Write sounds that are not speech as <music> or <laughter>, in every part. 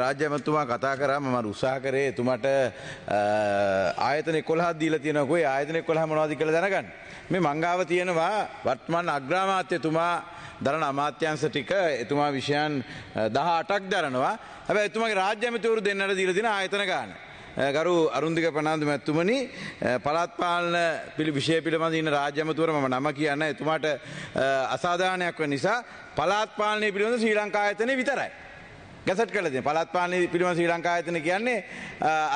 රාජ්‍යමතුමා කතා කරාම මම උත්සාහ කරේ එතුමාට ආයතන 11ක් දීලා තියෙනවා කොයි ආයතන 11 මොනවද කියලා දැනගන්න. මේ මංගාව තියෙනවා වර්තමාන අග්‍රාමාත්‍යතුමා දරන අමාත්‍යංශ ටික එතුමා විෂයන් 18ක් දරනවා. හැබැයි එතුමාගේ රාජ්‍යමතුරු දෙන්නට දීලා තියෙන ආයතන ගාන. ගරු අරුන්දික ප්‍රනාන්දු මැතිතුමනි පළාත් පාලන පිළි විෂය පිළිබඳ ඉන්න රාජ්‍යමතුවර මම නම කියන්න එතුමාට අසාධාරණයක් වෙන නිසා පළාත් පාලනය පිළිබඳ ශ්‍රී ලංකා ආයතනයේ විතරයි. ගැසට් කලද පලත්පාලි පිළිම ශ්‍රී ලංකා ඇතන කියන්නේ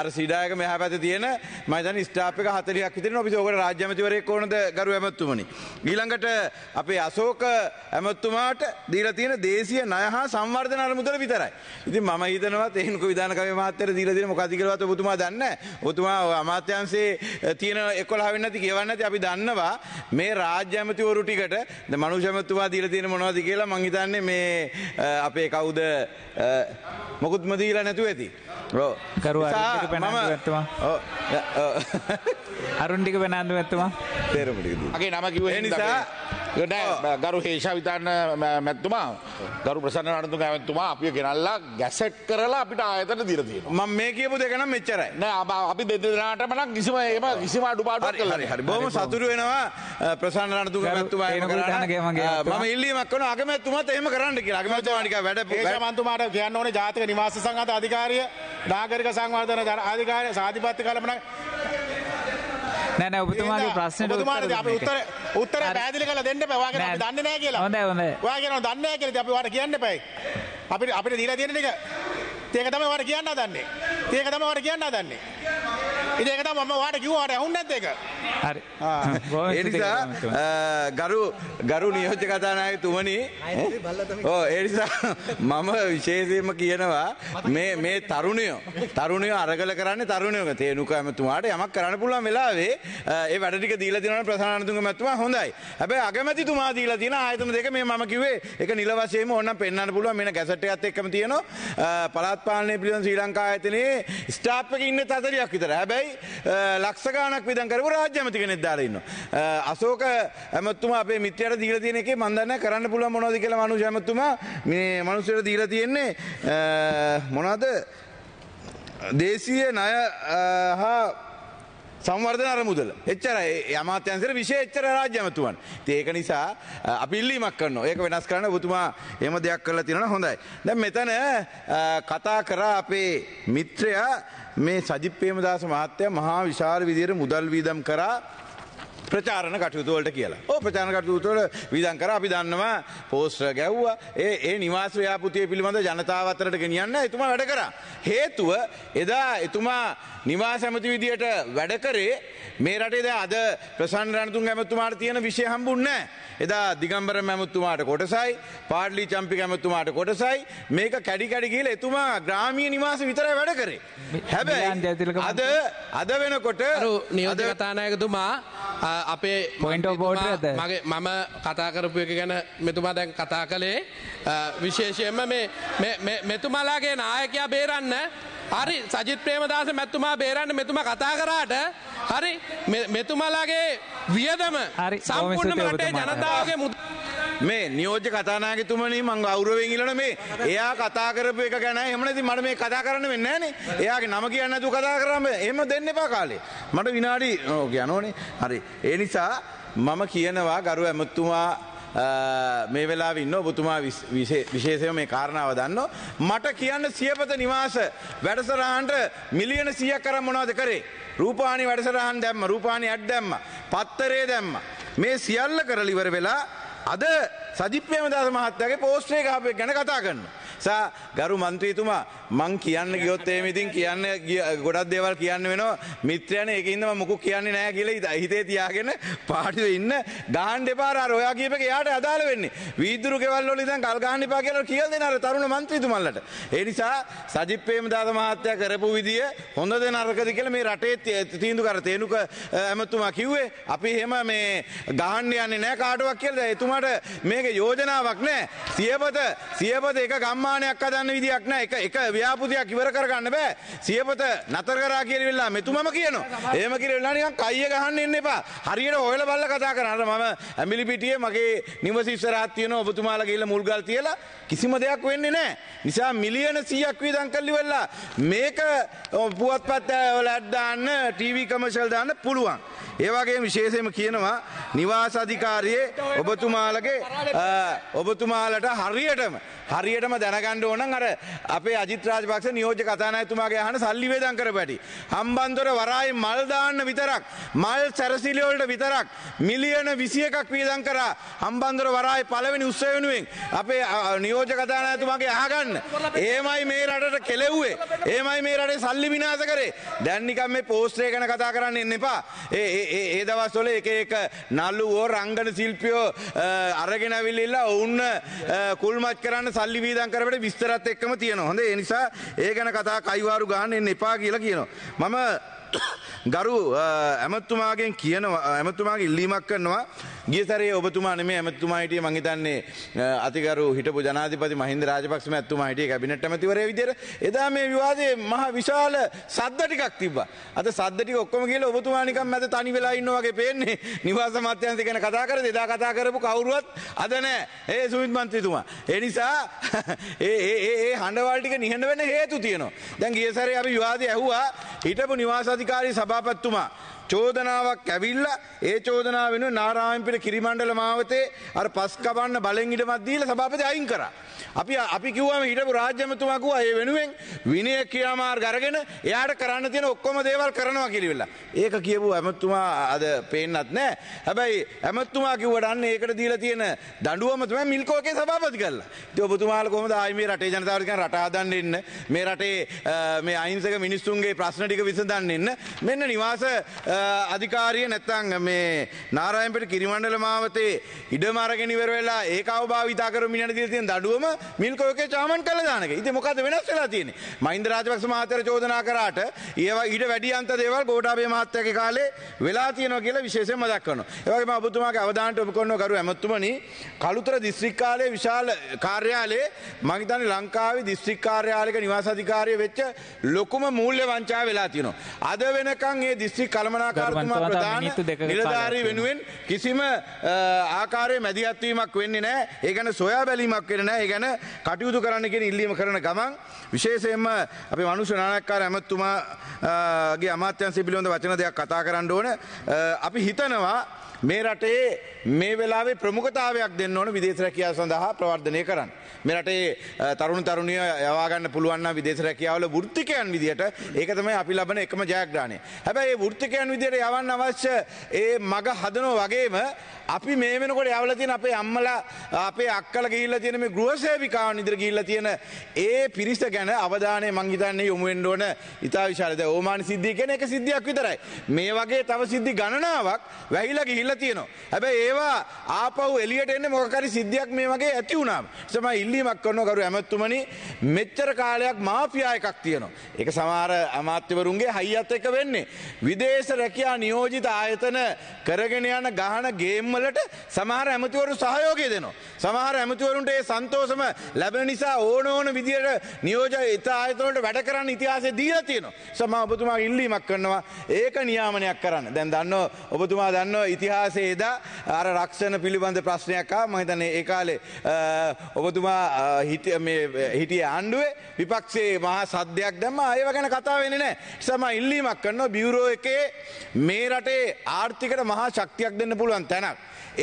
අර සිඩායක මෙහ පැත තියෙන මතන ස්ටාපික හතරියක් හිතන අපි සෝකට රාජ්‍යමතිවරය කෝනද ගරු ඇමත්තුමනි. ඊළඟට අපේ අසෝක ඇමත්තුමාට දීල තියෙන දේශය නයහා සම්වර්ධන අරමුදල විතරයි. ඉති ම හිතනවත් එහක විධානකව මාතර දීල දෙන මොකතිකරවත් බතුමා දන්න ඔතුමා අමාත්‍යන්සේ තියෙන එකොල හවෙන්නති කියවන්න ඇති අපි දන්නවා මේ රාජ්‍යමතිවරු ටිකට මනුෂමතුවා දීල තියෙන මොනවද කියලා මංහිතන්නේ මේ අපේ කවුද මොකුත්ම දීලා නැතුව ඇති කරුවා අරුන්ටික වෙනන්දු ඇත්තවා තේරමටි අගේ නම කිව නිසා ඒකට ගරු හේෂාවිතාන්න මැත්තුමා ගරු ප්‍රසන්න අනතු ඇමැත්තුමා අපි ගෙනල්ලා ගැසට් කරලා අපිට ආයතන දිරදී මම මේ කියපු දෙකන මෙච්චරයි නෑ අපි දෙදෙනටමනක් කිසිම ඒම කිසිම අඩුපාඩුවක් කරලා හරි බොහොම සතුටු වෙනවා ප්‍රසන්න අනතු ඇමැත්තුමා මම ඉල්ලීමක් කරනවා අගමැත්තුමාත් එහෙම කරන්න කියලා අගමැත්තුමා නිකන් වැඩ හේෂාමන්තුමාට කියන්න ඕනේ ජාතික නිවාස සංඝ අධිකාරිය නාගරික සංවර්ධන අධිකාරිය සාධිපත්‍ය කළමනක් නෑ නෑ ඔබතුමාගේ ප්‍රශ්නෙට උත්තර අපි උත්තර උත්තර පැහැදිලි කරලා දෙන්න එපා. ඔයාගෙන අපි දන්නේ නෑ කියලා. හොඳයි හොඳයි. ඔයාගෙන දන්නේ නෑ කියලා ඉතින් අපි ඔයාලට කියන්න එපායි. අපිට අපිට දීලා තියෙන එක ඒක තමයි ඔයාලට කියන්න හදන්නේ. ඒක තමයි ඔයාලට කියන්න හදන්නේ. ඉතින් ඒක තමයි මම ඔයාලට කිව්වා ඔයාලට ඇහුන්නේ නැද්ද ඒක? හරි එනිසා ගරු ගරු නියෝජ්‍ය කතානාය තුමනි ඕ එනිසා මම විශේෂයෙන්ම කියනවා මේ මේ තරුණයෝ තරුණයෝ අරගල කරන්නේ තරුණයෝ තේනුක ඇමතුමාට යමක් කරන්න පුළුවන් වෙලාවේ ඒ වැඩ ටික දීලා තියෙනවා ප්‍රසාරණතුංග මැතිතුමා හොඳයි හැබැයි අගමැතිතුමා දීලා තියෙන ආයතන දෙක මේ මම කිව්වේ ඒක නිල වශයෙන්ම ඕනනම් පෙන්වන්න පුළුවන් මෙන්න ගැසට් එකත් එක්කම තියෙනවා පළාත් පාලනය පිළිබඳ ශ්‍රී ලංකා ආයතනයේ ස්ටාෆ් එකේ ඉන්නේ 40ක් විතර හැබැයි ලක්ෂ ගාණක් විතර කරපු රාජ්‍ය රාජ්‍ය ඇමති කෙනෙක් දාලා ඉන්නවා. අශෝක ඇමතුමා අපේ මිත්‍රයාට දීලා තියෙන එකේ මම දන්නේ කරන්න පුළුවන් මොනවද කියලා මනුෂ්‍ය ඇමතුමා මේ මනුස්සයට දීලා තියෙන්නේ මොනවද දේශීය ණය හා සංවර්ධන අරමුදල. එච්චරයි අමාත්‍යංශර විශේෂ එච්චර රාජ්‍ය අමතුමන්. ඒක නිසා අපි ඉල්ලීමක් කරනවා. ඒක වෙනස් කරන්න ඔබතුමා එහෙම දෙයක් කරලා තියෙනවා හොඳයි. දැන් මෙතන කතා කරා අපේ මිත්‍රයා මේ සජිත් ප්‍රේමදාස මහත්තයා මහා විශාල විදියට මුදල් වීදම් කරා ප්‍රචාරණ කටයුතුවලට කියලා. ඕ ප්‍රචාරණ කටයුතුවල විධන් කර අපි දන්නවා පෝස්ටර් ගැව්වා. ඒ ඒ නිවාස ව්‍යාපෘතිය පිළිබඳ ජනතාව අතරට ගෙනියන්න එතුමා වැඩ කරා. හේතුව එදා එතුමා නිවාස ඇමති විදියට වැඩ කරේ මේ රටේ දැන් අද ප්‍රසන්න රණතුංග ඇමතුමාට තියෙන විෂය හම්බුන්නේ නැහැ. එදා දිගම්බර ඇමතුමාට කොටසයි, පාඩ්ලි චම්පික ඇමතුමාට කොටසයි මේක කැඩි කැඩි ගිහලා එතුමා ග්‍රාමීය නිවාස විතරයි වැඩ කරේ. හැබැයි අද අද වෙනකොට නියෝජ්‍ය කතානායකතුමා අපේ පොයින්ට බෝඩ් මගේ මම කතා කරපු එක ගැන මෙතුමා දැන් කතා කළේ විශේෂයෙන්ම මේ මෙතුමලාගේ නායකයා බේරන්න හරි සජිත් ප්‍රේමදාස මැතුමා බේරන්න මෙතුමා කතා කරාට හරි මෙතුමලාගේ වියදම සම්පූර්ණ මටේ ජනතාවගේ මුද මේ නියෝජ්‍ය කතානායකතුමනි මම ගෞරවයෙන් ඉල්ලන මේ එයා කතා කරපු එක ගැන එහෙම නැතිනම් මට මේ කතා කරන්න වෙන්නේ නැහනේ. එයාගේ නම කියන්නේ නැතුව කතා කරාම එහෙම දෙන්න එපා කාලේ. මට විනාඩි යනෝනේ. හරි. ඒ නිසා මම කියනවා ගරු ඇමතුමා මේ වෙලා ඉන්න ඔබතුමා විශේෂය මේ කාරණාව දන්න. මට කියන්න සියපත නිවාස වැඩසරහන්ට මිලියන සියක් කර මොනවද කරේ. රූපානි වැඩසරහන් දැම්ම රූපානි ඇඩ් දැම්ම පත්තරේ දැම්ම. මේ සියල්ල කරලිවර වෙලා අද සජිත් ප්‍රේමදාස මහත්තයාගේ පෝස්ට් එක ගැන කතා කරනවා. සා ගරු මන්ත්‍රීතුමා මං කියන්න ගියොත් එහෙම ඉතින් කියන්න ගොඩක් දේවල් කියන්න වෙනවා මිත්‍රයනේ ඒකින්ද මම මොකුත් කියන්නේ නැහැ කියලා හිතේ තියාගෙන පාටිවේ ඉන්න ගහන්න එපා අර ඔයා කියපේක එයාට අදාළ වෙන්නේ වීදුරු ගෙවල් වල ඉඳන් ගල් ගහන්න එපා කියලා කියලා දෙන අර තරුණ මන්ත්‍රීතුමන්ලට ඒ නිසා සජිත් ප්‍රේමදාස මහත්තයා කරපු විදිය හොඳද නරකද කියලා මේ රටේ තීන්දුව කර තේනුක ඇමතුමා කිව්වේ අපි එහෙම මේ ගහන්න යන්නේ නැහැ කාටවත් කියලා එතුමාට මේක යෝජනාවක් නැහැ සියපත සියපත එක ගම්ම ගම්මානයක් හදන්න විදියක් නැහැ. එක එක ව්‍යාපෘතියක් ඉවර කරගන්න බෑ. සියපත නතර කරා කියලා වෙලා මෙතුමම කියනවා. එහෙම කියලා වෙලා නිකන් කයිය ගහන්න එන්න එපා. හරියට හොයලා බලලා කතා කරන්න. මම ඇඹිලි පිටියේ මගේ නිවස ඉස්සරහත් තියෙන ඔබතුමාලා ගිහිල්ලා මුල්ගල් තියලා කිසිම දෙයක් වෙන්නේ නැහැ. නිසා මිලියන 100ක් වියදම් කරලි වෙලා මේක පුවත්පත් වලට දාන්න ටීවී කමර්ෂල් දාන්න පුළුවන්. ඒ වගේම විශේෂයෙන්ම කියනවා නිවාස අධිකාරියේ ඔබතුමාලගේ ඔබතුමාලට හරියටම හරියටම දැනගන්න ඕනම් අර අපේ අජිත් රාජපක්ෂ නියෝජ්‍ය කතානායකතුමාගේ අහන සල්ලි වේදම් කරපැටි. හම්බන්තොට වරායේ මල් දාන්න විතරක් මල් සැරසිලි වලට විතරක් මිලියන 21ක් වියදම් කරා හම්බන්තොට වරායේ පළවෙනි උත්සවය වෙනුවෙන් අපේ නියෝජ්‍ය කතානායකතුමාගේ අහගන්න. එහෙමයි මේ රටට කෙලෙව්වේ. එහෙමයි මේ රටේ සල්ලි විනාශ කරේ. දැන් නිකන් මේ පෝස්ටරේ ගැන කතා කරන්න එන්න එපා. ඒ ඒ ඒ දවස්වල එක එක නළුවෝ රංගන ශිල්පියෝ අරගෙන අවිල්ලා ඔවුන් කුල්මච් කරන්න සල්ලි වීදම් කරවට විස්තරත් එක්කම තියෙනවා. හොඳේ ඒ නිසා ඒ ගැන කතා කයිවාරු ගන්න එන්න එපා කියලා කියනවා. මම ගරු ඇමතුමාගෙන් කියන ඇමතුමාගේ ඉල්ලීමක් කරනවා ගිය සරේ ඔබතුමා නෙමේ ඇමතුමා හිටියේ මං හිතන්නේ අතිගරු හිටපු ජනාධිපති මහින්ද රාජපක්ෂ මහත්තුමා හිටියේ කැබිනට් ඇමතිවරයා විදියට එදා මේ විවාදයේ මහ විශාල සද්ද ටිකක් තිබ්බා. අද සද්ද ටික ඔක්කොම ගිහලා ඔබතුමා නිකන් මැද තනි වෙලා ඉන්නවා වගේ පේන්නේ. නිවාස මාත්‍යන්ත ගැන කතා කරද්දී එදා කතා කරපු කවුරුවත් අද නැහැ. ඒ සුමිත් මන්ත්‍රීතුමා. ඒ නිසා <laughs> ඒ ඒ ඒ හඬවල් ටික නිහඬ වෙන්න හේතු තියෙනවා. දැන් ගිය සරේ අපි විවාදය ඇහුවා හිටපු නිවාස අධිකාරී සභාපත්තුමා චෝදනාවක් ඇවිල්ලා ඒ චෝදනාව වෙනුවෙන් නාරායන්පිට කිරිමණ්ඩල මාවතේ අර පස් කපන්න බලෙන් ඉඩමක් දීලා සභාපති අයින් කරා. අපි අපි කිව්වම හිටපු රාජ්‍යමතුමා කිව්වා ඒ වෙනුවෙන් විනය ක්‍රියාමාර්ග අරගෙන එයාට කරන්න තියෙන ඔක්කොම දේවල් කරනවා කියලා. ඒක කියපු ඇමතුමා අද පේන්නත් නැහැ. හැබැයි ඇමතුමා කිව්වට අන්න ඒකට දීලා තියෙන දඬුවම තමයි මිල්කෝකේ සභාපති කරලා. ඉතින් ඔබතුමාලා කොහොමද ආයි මේ රටේ ජනතාවට කියන රට හදන්න ඉන්න මේ රටේ මේ අහිංසක මිනිස්සුන්ගේ ප්‍රශ්න ටික විසඳන්න ඉන්න මෙන්න නිවාස අධිකාරිය නැත්තං මේ නාරායම්පට කිරිමණ්ඩල මාවතේ ඉඩම අරගෙන ඉවර වෙලා ඒක අවභාවිතා කරමින් මිනිහට දීලා තියෙන දඩුවම මිල්කෝකේ චාමන් කරලා දාන එක. ඉතින් මොකද වෙනස් වෙලා තියෙන්නේ? මහින්ද රාජපක්ෂ මහත්තයා චෝදනා කරාට ඒවා ඊට වැඩි අන්ත දේවල් ගෝඨාභය මහත්තයාගේ කාලේ වෙලා තියෙනවා කියලා විශේෂයෙන්ම මතක් කරනවා. ඒ වගේම ඔබතුමාගේ අවධානයට ඔබ කරනවා ගරු ඇමතුමනි කලුතර දිස්ත්‍රික් කාලයේ විශාල කාර්යාලයේ මම හිතන්නේ ලංකාවේ දිස්ත්‍රික් කාර්යාලයක නිවාස අධිකාරිය වෙච්ච ලොකුම මූල්‍ය වංචාව වෙලා තියෙනවා. අද වෙනකන් මේ දිස්ත්‍රික් කළමනා කළමනාකාරතුමා ප්‍රධාන නිලධාරී වෙනුවෙන් කිසිම ආකාරයේ මැදිහත්වීමක් වෙන්නේ නැහැ. ඒ ගැන සොයා බැලීමක් වෙන්නේ නැහැ. ඒ ගැන කටයුතු කරන්න කියන ඉල්ලීම කරන ගමන් විශේෂයෙන්ම අපේ මනුෂ්‍ය නායකකාර ඇමතුමාගේ අමාත්‍යංශය පිළිබඳ වචන දෙයක් කතා කරන්න ඕන. අපි හිතනවා මේ රටේ මේ වෙලාවේ ප්‍රමුඛතාවයක් දෙන්න ඕන විදේශ රැකියාව සඳහා ප්‍රවර්ධනය කරන්න. මේ රටේ තරුණ තරුණිය යවා ගන්න පුළුවන් නම් විදේශ රැකියාවල වෘත්තිකයන් විදියට ඒක තමයි අපි ලබන එකම ජයග්‍රහණය. හැබැයි මේ වෘත්තිකයන් විදියට යවන්න අවශ්‍ය ඒ මග හදනෝ වගේම අපි මේ වෙනකොට යවල තියෙන අපේ අම්මලා අපේ අක්කල ගිහිල්ලා තියෙන මේ ගෘහසේවිකාවන් ඉදිරිය ගිහිල්ලා තියෙන ඒ පිරිස ගැන අවධානය මං හිතන්නේ යොමු වෙන්න ඕන ඉතා විශාලද ඕමාන සිද්ධිය කියන එක සිද්ධියක් විතරයි මේ වගේ තව සිද්ධි ගණනාවක් වැහිලා ගිහිල්ලා තියෙනවා හැබැයි ඒවා ආපහු එළියට එන්නේ මොකක් හරි සිද්ධියක් මේ වගේ ඇති වුණාම තමයි ඉල්ලීමක් කරනවා ගරු ඇමතුමනි මෙච්චර කාලයක් මාෆියා එකක් තියෙනවා ඒක සමහර අමාත්‍යවරුන්ගේ හයියත් එක වෙන්නේ විදේශ රැකියා නියෝජිත ආයතන කරගෙන යන ගහන ගේම්වලට සමහර ඇමතිවරු සහයෝගය දෙනවා. සමහර ඇමතිවරුන්ට ඒ සන්තෝෂම ලැබෙන නිසා ඕන ඕන විදියට නියෝජ ඉතා ආයතනවලට වැඩ කරන්න ඉතිහාසය දීලා තියෙනවා. සමා ඔබතුමා ඉල්ලීමක් කරනවා ඒක නියාමනයක් කරන්න. දැන් දන්නෝ ඔබතුමා දන්නෝ ඉතිහාසයේ එදා අර රක්ෂණ පිළිබඳ ප්‍රශ්නයක් ආවා. මම හිතන්නේ ඒ කාලේ ඔබතුමා හිටිය මේ හිටිය ආණ්ඩුවේ විපක්ෂයේ මහා සද්දයක් දැම්මා. ඒව ගැන කතා වෙන්නේ නැහැ. සමා ඉල්ලීමක් කරනවා බියුරෝ එකේ මේ රටේ ආර්ථිකට මහා ශක්තියක් දෙන්න පුළුවන් තැනක්.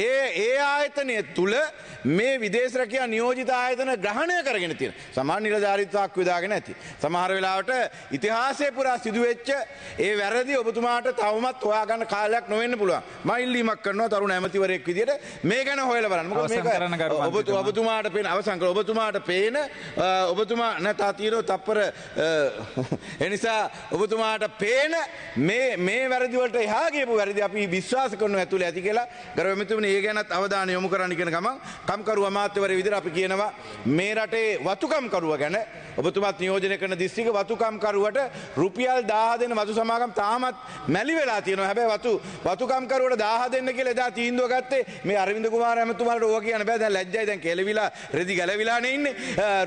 ඒ ඒ ආයතනය තුළ මේ විදේශරකයා නියෝජිත ආයතන ග්‍රහණය කරගෙන තියෙන සමාන නිලධාරිත්වයක් විදාගෙන ඇති. සමහර වෙලාවට ඉතිහාසය පුරා සිදුවෙච්ච ඒ වැරදි ඔබතුමාට තවමත් හොයාගන්න කාලයක් නොවෙන්න පුළුවන්. මම ඉල්ලීමක් කරනවා තරුණ ඇමතිවරයෙක් විදියට මේ ගැන හොයලා බලන්න. මොකද මේක ඔබතු ඔබතුමාට පේන අවසන් කර ඔබතුමාට පේන ඔබතුමා නැතා තියෙනවා තප්පර <laughs> එනිසා ඔබතුමාට පේන මේ මේ වැරදිවලට එහා ගියපු වැරදි අපි විශ්වාස කරනු ඇතුළේ ඇති කියලා ගරු මෙතුමනි ඒ ගැනත් අවධානය යොමු කරන්න කියන ගමන් කම්කරු අමාත්‍යවරය විදිහට අපි කියනවා මේ රටේ වතුකම්කරුව ගැන ඔබතුමත් නියෝජනය කරන දිස්ත්‍රික වතුකම්කරුවට රුපියල් 1000 දෙන වතු සමාගම් තාමත් මැලි වෙලා තියෙනවා. හැබැයි වතු වතුකම්කරුවට 1000 දෙන්න කියලා එදා තීන්දුව ගත්තේ මේ අරවින්ද කුමාර ඇමතුමාට ඕවා කියන්න බෑ. දැන් ලැජ්ජයි දැන් කෙලවිලා රෙදි ගැලවිලානේ ඉන්නේ.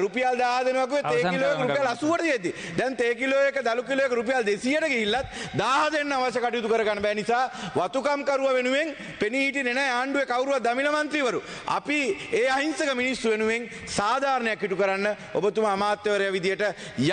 රුපියල් 1000 දෙනවා කිව්වෙත් ඒ කිලෝ එක රුපියල් 80ට දෙද්දි. දැන් තේ කිලෝ එක දලු කිලෝ එක රුපියල් 200ට ගිහිල්ලත් 1000 දෙන්න අවශ්‍ය විකාශ කටයුතු කරගන්න බෑ නිසා වතුකම්කරුව වෙනුවෙන් පෙනී හිටියේ නැහැ ආණ්ඩුවේ කවුරුවත් දමිළ මන්ත්‍රීවරු. අපි ඒ අහිංසක මිනිස්සු වෙනුවෙන් සාධාරණයක් ඉටු කරන්න ඔබතුමා අමාත්‍යවරයා විදියට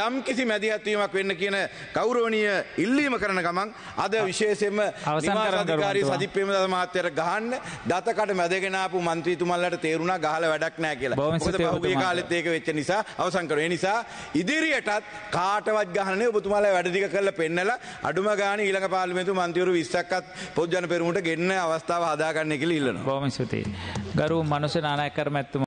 යම් කිසි මැදිහත් වීමක් වෙන්න කියන ගෞරවනීය ඉල්ලීම කරන ගමන් අද විශේෂයෙන්ම නිවාසාධිකාරී සජිත් ප්‍රේමදාස මහත්තයට ගහන්න දතකට මැදගෙන ආපු මන්ත්‍රීතුමන්ලට තේරුණා ගහලා වැඩක් නැහැ කියලා. මොකද පහුගිය කාලෙත් ඒක වෙච්ච නිසා අවසන් කරනවා. ඒ නිසා ඉදිරියටත් කාටවත් ගහන්නේ ඔබතුමාලා වැඩ ටික කරලා පෙන්නලා අඩුම ගානේ ඊළඟ පාර්ලිමේන්තුවේ පාර්ලිමේතු මන්තිවරු විස්සක්කත් පොද්ජන පෙරමුට ගෙන්න අවස්ථාව හදාගන්න එකල ඉල්ලන බොම ස්තුතියි ගරු මනුස නානායකර මැත්තුම